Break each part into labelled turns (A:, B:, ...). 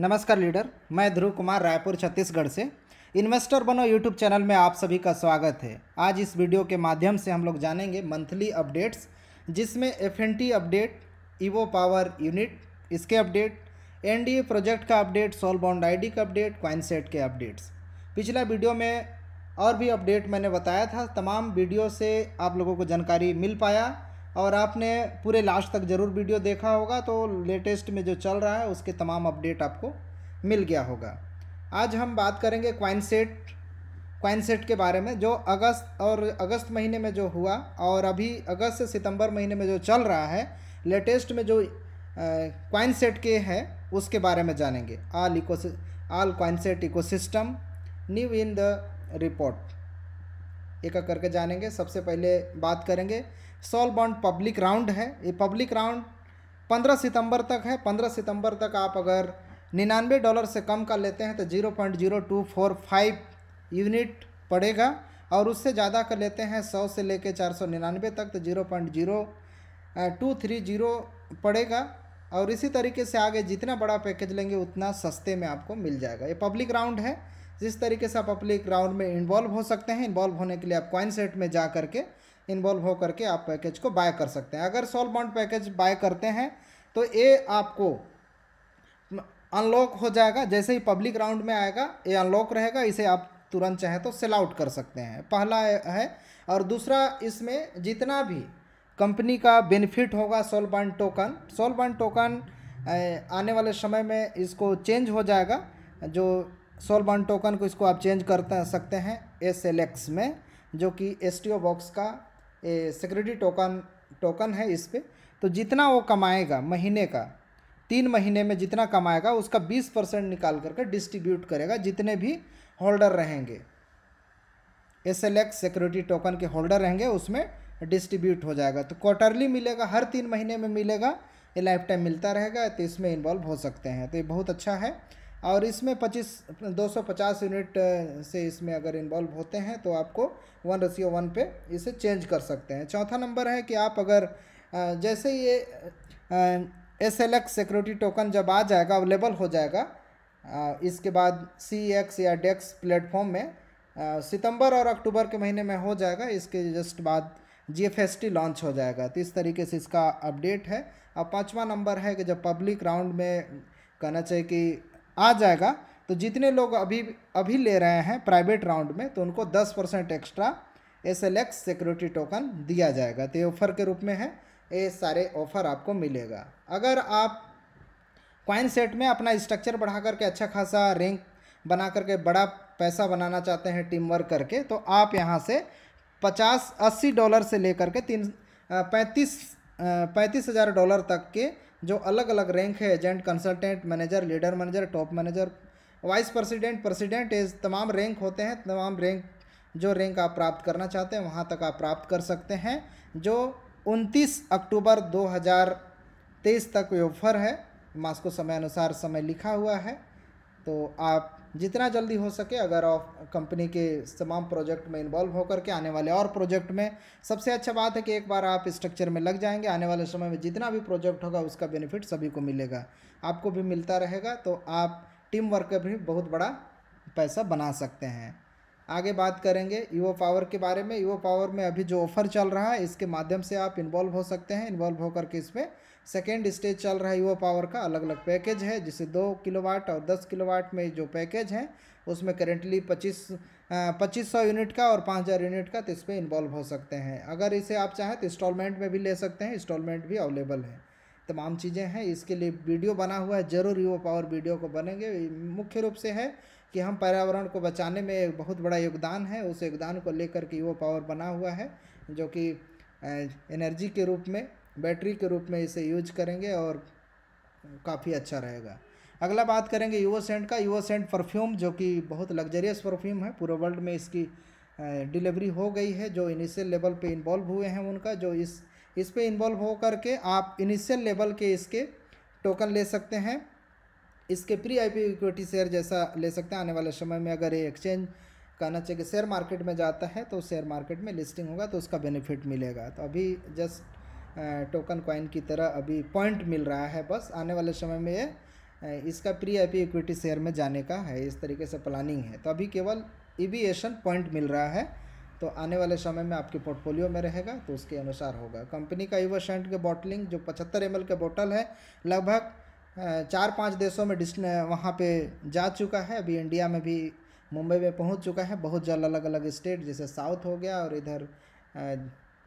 A: नमस्कार लीडर मैं ध्रुव कुमार रायपुर छत्तीसगढ़ से इन्वेस्टर बनो यूट्यूब चैनल में आप सभी का स्वागत है आज इस वीडियो के माध्यम से हम लोग जानेंगे मंथली अपडेट्स जिसमें F update Evo power unit इसके अपडेट एनडीए प्रोजेक्ट का अपडेट सोल बाउंड डी का अपडेट क्वाइनसेट के अपडेट्स पिछला वीडियो में और भी अपडेट मैंने बताया था तमाम वीडियो से आप लोगों को जानकारी मिल पाया और आपने पूरे लास्ट तक ज़रूर वीडियो देखा होगा तो लेटेस्ट में जो चल रहा है उसके तमाम अपडेट आपको मिल गया होगा आज हम बात करेंगे क्वाइनसेट क्वाइनसेट के बारे में जो अगस्त और अगस्त महीने में जो हुआ और अभी अगस्त से सितंबर महीने में जो चल रहा है लेटेस्ट में जो क्वाइनसेट के है उसके बारे में जानेंगे all eco all Coinset ecosystem new in the report एक करके जानेंगे सबसे पहले बात करेंगे सॉल बॉन्ड पब्लिक राउंड है ये पब्लिक राउंड पंद्रह सितंबर तक है पंद्रह सितंबर तक आप अगर निन्यानवे डॉलर से कम का लेते हैं तो zero point zero two four five unit पड़ेगा और उससे ज़्यादा का लेते हैं सौ से लेके चार सौ निन्यानवे तक तो zero point zero two three zero पड़ेगा और इसी तरीके से आगे जितना बड़ा पैकेज लेंगे उतना सस्ते में आपको मिल जाएगा ये पब्लिक राउंड है जिस तरीके से आप पब्लिक राउंड में इन्वॉल्व हो सकते हैं इन्वॉल्व होने के लिए आप कॉइन सेट में जा करके इन्वॉल्व होकर के आप पैकेज को बाय कर सकते हैं अगर सॉल बॉन्ड पैकेज बाय करते हैं तो ये आपको अनलॉक हो जाएगा जैसे ही पब्लिक राउंड में आएगा ये अनलॉक रहेगा इसे आप तुरंत चाहें तो सेल आउट कर सकते हैं पहला है और दूसरा इसमें जितना भी कंपनी का बेनिफिट होगा soul bond token soul bond token आने वाले समय में इसको चेंज हो जाएगा जो सोल बॉन्ड टोकन को इसको आप चेंज कर सकते हैं एस एल एक्स में जो कि एस टी ओ बॉक्स का सिक्योरिटी टोकन टोकन है इस पर तो जितना वो कमाएगा महीने का तीन महीने में जितना कमाएगा उसका बीस परसेंट निकाल करके डिस्ट्रीब्यूट करेगा जितने भी होल्डर रहेंगे S L X security token के होल्डर रहेंगे उसमें डिस्ट्रीब्यूट हो जाएगा तो क्वार्टरली मिलेगा हर तीन महीने में मिलेगा ये लाइफ टाइम मिलता रहेगा तो इसमें इन्वॉल्व हो सकते हैं तो ये बहुत अच्छा है और इसमें 25 250 यूनिट से इसमें अगर इन्वॉल्व होते हैं तो आपको वन रसियो वन पे इसे चेंज कर सकते हैं चौथा नंबर है कि आप अगर जैसे ये S L X security token जब आ जाएगा अवेलेबल हो जाएगा इसके बाद सी एक्स या डेक्स प्लेटफॉर्म में सितंबर और अक्टूबर के महीने में हो जाएगा इसके जस्ट बाद G F S T launch हो जाएगा तो इस तरीके से इसका अपडेट है और पाँचवा नंबर है कि जब पब्लिक राउंड में कहना चाहिए कि आ जाएगा तो जितने लोग अभी अभी ले रहे हैं प्राइवेट राउंड में तो उनको दस percent extra S L X security token दिया जाएगा तो ये ऑफ़र के रूप में है ये सारे ऑफ़र आपको मिलेगा अगर आप क्वाइन सेट में अपना स्ट्रक्चर बढ़ा करके अच्छा खासा रैंक बना करके बड़ा पैसा बनाना चाहते हैं टीम वर्क करके तो आप यहाँ से पचास अस्सी डॉलर से लेकर के तीन पैंतीस पैंतीस हज़ार डॉलर तक के जो अलग अलग रैंक है agent consultant manager leader manager top manager vice president president इस तमाम रैंक होते हैं तमाम रैंक जो रैंक आप प्राप्त करना चाहते हैं वहाँ तक आप प्राप्त कर सकते हैं जो 29 अक्टूबर 2023 तक ये ऑफर है मास्को समय अनुसार समय लिखा हुआ है तो आप जितना जल्दी हो सके अगर आप कंपनी के तमाम प्रोजेक्ट में इन्वॉल्व होकर के आने वाले और प्रोजेक्ट में सबसे अच्छा बात है कि एक बार आप स्ट्रक्चर में लग जाएंगे आने वाले समय में जितना भी प्रोजेक्ट होगा उसका बेनिफिट सभी को मिलेगा आपको भी मिलता रहेगा तो आप टीम वर्क का भी बहुत बड़ा पैसा बना सकते हैं आगे बात करेंगे यूओ पावर के बारे में यूओ पावर में अभी जो ऑफर चल रहा है इसके माध्यम से आप इन्वॉल्व हो सकते हैं इन्वॉल्व होकर के इसमें सेकेंड स्टेज चल रहा है वो पावर का अलग अलग पैकेज है जिसे दो किलोवाट और दस किलोवाट में जो पैकेज हैं उसमें करेंटली पच्चीस पच्चीस सौ यूनिट का और पाँच हज़ार यूनिट का तो इस पर इन्वॉल्व हो सकते हैं अगर इसे आप चाहें तो इंस्टॉलमेंट में भी ले सकते हैं इंस्टॉलमेंट भी अवेलेबल है तमाम चीज़ें हैं इसके लिए वीडियो बना हुआ है ज़रूर युवा पावर वीडियो को बनेंगे मुख्य रूप से है कि हम पर्यावरण को बचाने में एक बहुत बड़ा योगदान है उस योगदान को लेकर के युवा पावर बना हुआ है जो कि एनर्जी के रूप में बैटरी के रूप में इसे यूज करेंगे और काफ़ी अच्छा रहेगा अगला बात करेंगे यूवो सेंट का यूवो सेंट परफ्यूम जो कि बहुत लग्जरियस परफ्यूम है पूरे वर्ल्ड में इसकी डिलीवरी हो गई है जो इनिशियल लेवल पे इन्वॉल्व हुए हैं उनका जो इस इस पे इन्वॉल्व हो करके आप इनिशियल लेवल के इसके टोकन ले सकते हैं इसके pre I P equity share जैसा ले सकते हैं आने वाले समय में अगर ये एक्सचेंज कहना चाहिए कि शेयर मार्केट में जाता है तो शेयर मार्केट में लिस्टिंग होगा तो उसका बेनिफिट मिलेगा तो अभी जस्ट टोकन कॉइन की तरह अभी पॉइंट मिल रहा है बस आने वाले समय में ये इसका प्री आई इक्विटी शेयर में जाने का है इस तरीके से प्लानिंग है तो अभी केवल एविएशन पॉइंट मिल रहा है तो आने वाले समय में आपके पोर्टफोलियो में रहेगा तो उसके अनुसार होगा कंपनी का यूवसेंट के बॉटलिंग जो पचहत्तर एम के बॉटल है लगभग चार पाँच देशों में डिस वहाँ पे जा चुका है अभी इंडिया में भी मुंबई में पहुँच चुका है बहुत जल्द अलग अलग स्टेट जैसे साउथ हो गया और इधर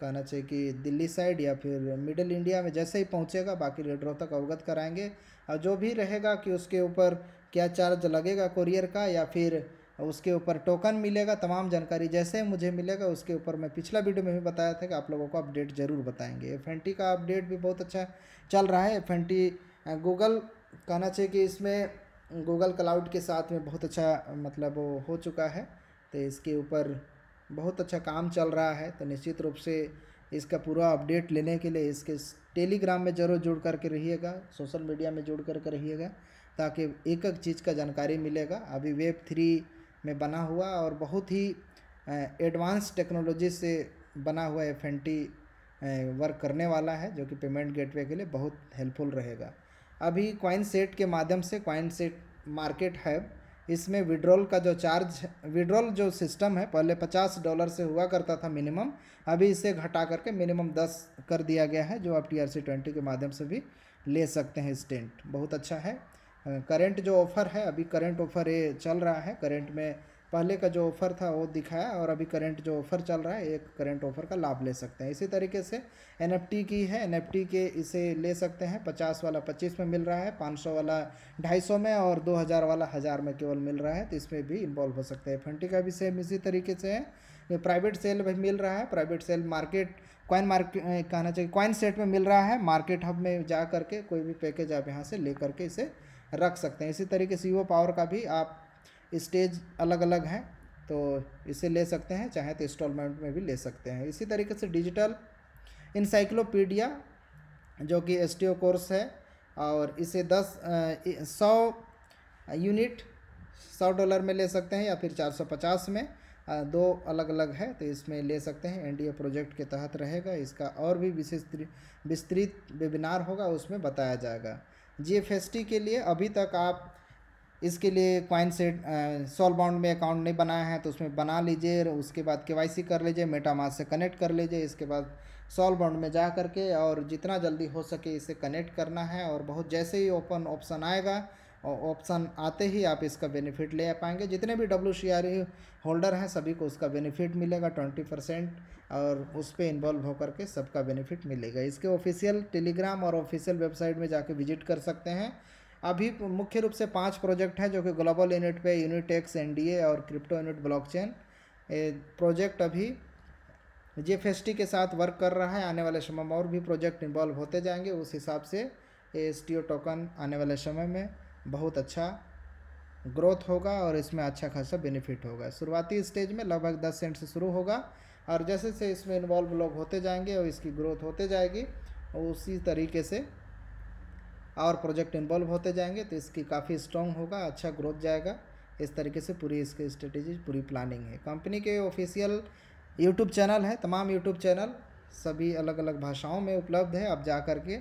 A: कहना चाहिए कि दिल्ली साइड या फिर मिडिल इंडिया में जैसे ही पहुंचेगा बाकी रेडरों तक अवगत कराएंगे और जो भी रहेगा कि उसके ऊपर क्या चार्ज लगेगा कुरियर का या फिर उसके ऊपर टोकन मिलेगा तमाम जानकारी जैसे मुझे मिलेगा उसके ऊपर मैं पिछला वीडियो में भी बताया था कि आप लोगों को अपडेट ज़रूर बताएंगे एफ का अपडेट भी बहुत अच्छा चल रहा है एफ गूगल कहना चाहिए कि इसमें गूगल क्लाउड के साथ में बहुत अच्छा मतलब हो चुका है तो इसके ऊपर बहुत अच्छा काम चल रहा है तो निश्चित रूप से इसका पूरा अपडेट लेने के लिए इसके टेलीग्राम में जरूर जुड़ करके रहिएगा सोशल मीडिया में जुड़ करके रहिएगा ताकि एक एक चीज़ का जानकारी मिलेगा अभी वेब थ्री में बना हुआ और बहुत ही एडवांस टेक्नोलॉजी से बना हुआ एफ एन टी वर्क करने वाला है जो कि पेमेंट गेटवे के लिए बहुत हेल्पफुल रहेगा अभी क्वाइन सेट के माध्यम से क्वाइन सेट मार्केट है इसमें विड्रॉल का जो चार्ज विड्रॉल जो सिस्टम है पहले पचास डॉलर से हुआ करता था मिनिमम अभी इसे घटा करके मिनिमम दस कर दिया गया है जो आप टी आर सी ट्वेंटी के माध्यम से भी ले सकते हैं स्टेंट बहुत अच्छा है करेंट जो ऑफ़र है अभी करेंट ऑफ़र ये चल रहा है करेंट में पहले का जो ऑफ़र था वो दिखाया और अभी करंट जो ऑफ़र चल रहा है एक करंट ऑफ़र का लाभ ले सकते हैं इसी तरीके से एन की है एन के इसे ले सकते हैं पचास वाला पच्चीस में मिल रहा है पाँच वाला ढाई में और दो हज़ार वाला हज़ार में केवल मिल रहा है तो इसमें भी इन्वॉल्व हो सकते हैं फंटी का भी सेम इसी तरीके से है प्राइवेट सेल भी मिल रहा है private sale market coin market कहना चाहिए कॉइन सेट में मिल रहा है मार्केट हब में जा करके कोई भी पैकेज आप यहाँ से ले करके इसे रख सकते हैं इसी तरीके से यूओ पावर का भी आप स्टेज अलग अलग हैं तो इसे ले सकते हैं चाहे तो इंस्टॉलमेंट में भी ले सकते हैं इसी तरीके से डिजिटल इंसाइक्लोपीडिया जो कि एस कोर्स है और इसे दस सौ यूनिट सौ डॉलर में ले सकते हैं या फिर चार सौ पचास में दो अलग अलग है तो इसमें ले सकते हैं एनडीए प्रोजेक्ट के तहत रहेगा इसका और भी विशेष विस्तृत वेबिनार होगा उसमें बताया जाएगा जी के लिए अभी तक आप इसके लिए क्वाइन सेट सोल बाउंड में अकाउंट नहीं बनाया है तो उसमें बना लीजिए उसके बाद के कर लीजिए मेटामास से कनेक्ट कर लीजिए इसके बाद सोल बाउंड में जा करके और जितना जल्दी हो सके इसे कनेक्ट करना है और बहुत जैसे ही ओपन ऑप्शन आएगा और ऑप्शन आते ही आप इसका बेनिफिट ले पाएंगे जितने भी डब्ल्यू होल्डर e हैं सभी को उसका बेनिफिट मिलेगा ट्वेंटी परसेंट और उस पर इन्वॉल्व होकर के सबका बेनिफिट मिलेगा इसके ऑफिशियल टेलीग्राम और ऑफिशियल वेबसाइट में जाके विजिट कर सकते हैं अभी मुख्य रूप से पांच प्रोजेक्ट हैं जो कि ग्लोबल यूनिट पे यूनिटेक्स ए और क्रिप्टो यूनिट ब्लॉकचेन प्रोजेक्ट अभी जे टी के साथ वर्क कर रहा है आने वाले समय में और भी प्रोजेक्ट इन्वॉल्व होते जाएंगे उस हिसाब से एस टोकन आने वाले समय में बहुत अच्छा ग्रोथ होगा और इसमें अच्छा खासा बेनिफिट होगा शुरुआती स्टेज में लगभग दस सेंट से शुरू होगा और जैसे जैसे इसमें इन्वॉल्व लोग होते जाएंगे और इसकी ग्रोथ होते जाएगी उसी तरीके से और प्रोजेक्ट इन्वॉल्व होते जाएंगे तो इसकी काफ़ी स्ट्रॉन्ग होगा अच्छा ग्रोथ जाएगा इस तरीके से पूरी इसकी स्ट्रेटेजी पूरी प्लानिंग है कंपनी के ऑफिशियल यूट्यूब चैनल है तमाम यूट्यूब चैनल सभी अलग अलग भाषाओं में उपलब्ध है आप जा करके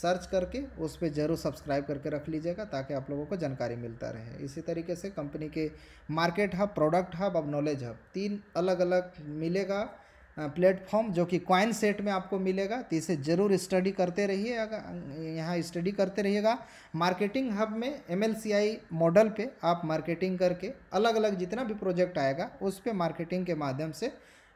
A: सर्च करके उस पर ज़रूर सब्सक्राइब करके रख लीजिएगा ताकि आप लोगों को जानकारी मिलता रहे इसी तरीके से कंपनी के मार्केट हब प्रोडक्ट हब अब नॉलेज हब तीन अलग अलग मिलेगा प्लेटफॉर्म जो कि क्वाइन सेट में आपको मिलेगा तो इसे ज़रूर स्टडी करते रहिए अगर यहाँ स्टडी करते रहिएगा मार्केटिंग हब में एम मॉडल पे आप मार्केटिंग करके अलग अलग जितना भी प्रोजेक्ट आएगा उस पर मार्केटिंग के माध्यम से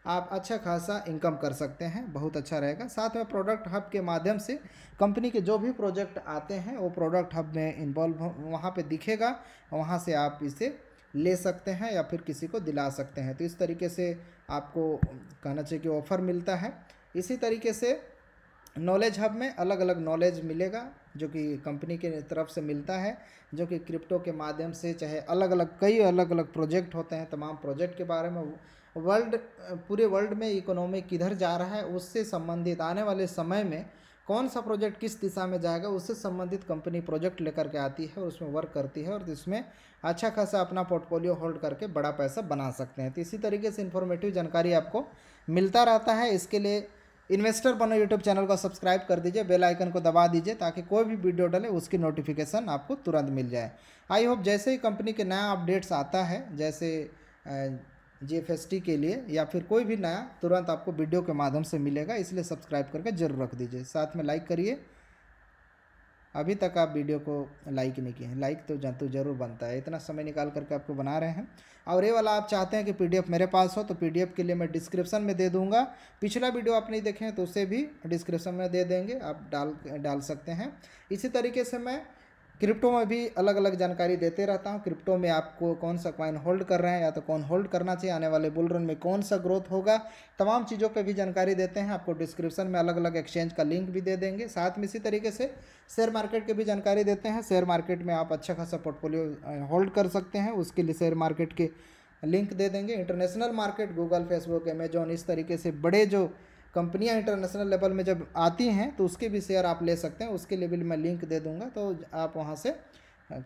A: आप अच्छा खासा इनकम कर सकते हैं बहुत अच्छा रहेगा साथ में प्रोडक्ट हब के माध्यम से कंपनी के जो भी प्रोजेक्ट आते हैं वो प्रोडक्ट हब में इन्वॉल्व वहाँ पे दिखेगा वहाँ से आप इसे ले सकते हैं या फिर किसी को दिला सकते हैं तो इस तरीके से आपको कहना चाहिए कि ऑफ़र मिलता है इसी तरीके से नॉलेज हब में अलग अलग नॉलेज मिलेगा जो कि कंपनी के तरफ से मिलता है जो कि क्रिप्टो के माध्यम से चाहे अलग अलग कई अलग अलग प्रोजेक्ट होते हैं तमाम प्रोजेक्ट के बारे में वर्ल्ड पूरे वर्ल्ड में इकोनॉमी किधर जा रहा है उससे संबंधित आने वाले समय में कौन सा प्रोजेक्ट किस दिशा में जाएगा उससे संबंधित कंपनी प्रोजेक्ट लेकर के आती है और उसमें वर्क करती है और जिसमें अच्छा खासा अपना पोर्टफोलियो होल्ड करके बड़ा पैसा बना सकते हैं तो इसी तरीके से इन्फॉर्मेटिव जानकारी आपको मिलता रहता है इसके लिए इन्वेस्टर बनो यूट्यूब चैनल को सब्सक्राइब कर दीजिए बेल आइकन को दबा दीजिए ताकि कोई भी वीडियो डले उसकी नोटिफिकेशन आपको तुरंत मिल जाए आई होप जैसे ही कंपनी के नया अपडेट्स आता है जैसे जी के लिए या फिर कोई भी नया तुरंत आपको वीडियो के माध्यम से मिलेगा इसलिए सब्सक्राइब करके जरूर रख दीजिए साथ में लाइक करिए अभी तक आप वीडियो को लाइक नहीं किए हैं लाइक तो जंतु जरूर बनता है इतना समय निकाल करके आपको बना रहे हैं और ये वाला आप चाहते हैं कि पीडीएफ मेरे पास हो तो पीडीएफ के लिए मैं डिस्क्रिप्शन में दे दूंगा पिछला वीडियो आप नहीं देखें तो उसे भी डिस्क्रिप्शन में दे देंगे आप डाल डाल सकते हैं इसी तरीके से मैं क्रिप्टो में भी अलग अलग जानकारी देते रहता हूँ क्रिप्टो में आपको कौन सा क्वाइन होल्ड कर रहे हैं या तो कौन होल्ड करना चाहिए आने वाले बुलरन में कौन सा ग्रोथ होगा तमाम चीज़ों पे भी जानकारी देते हैं आपको डिस्क्रिप्शन में अलग अलग एक्सचेंज का लिंक भी दे देंगे साथ में इसी तरीके से शेयर मार्केट की भी जानकारी देते हैं शेयर मार्केट में आप अच्छा खासा पोर्टफोलियो होल्ड कर सकते हैं उसके लिए शेयर मार्केट के लिंक दे देंगे international market Google Facebook Amazon इस तरीके से बड़े जो कंपनियां इंटरनेशनल लेवल में जब आती हैं तो उसके भी शेयर आप ले सकते हैं उसके लिए भी मैं लिंक दे दूंगा तो आप वहाँ से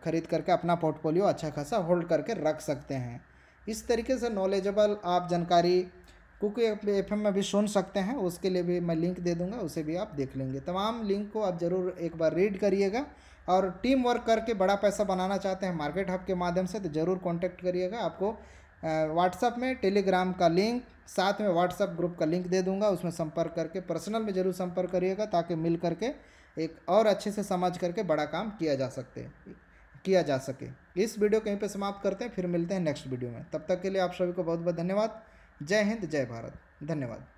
A: खरीद करके अपना पोर्टफोलियो अच्छा खासा होल्ड करके रख सकते हैं इस तरीके से नॉलेजेबल आप जानकारी कुक एफ में भी सुन सकते हैं उसके लिए भी मैं लिंक दे दूंगा उसे भी आप देख लेंगे तमाम लिंक को आप ज़रूर एक बार रीड करिएगा और टीम वर्क करके बड़ा पैसा बनाना चाहते हैं मार्केट हब के माध्यम से तो ज़रूर कॉन्टैक्ट करिएगा आपको व्हाट्सअप में टेलीग्राम का लिंक साथ में व्हाट्सअप ग्रुप का लिंक दे दूंगा उसमें संपर्क करके पर्सनल में ज़रूर संपर्क करिएगा ताकि मिल करके एक और अच्छे से समझ करके बड़ा काम किया जा सकते किया जा सके इस वीडियो कहीं पे समाप्त करते हैं फिर मिलते हैं नेक्स्ट वीडियो में तब तक के लिए आप सभी को बहुत बहुत धन्यवाद जय हिंद जय भारत धन्यवाद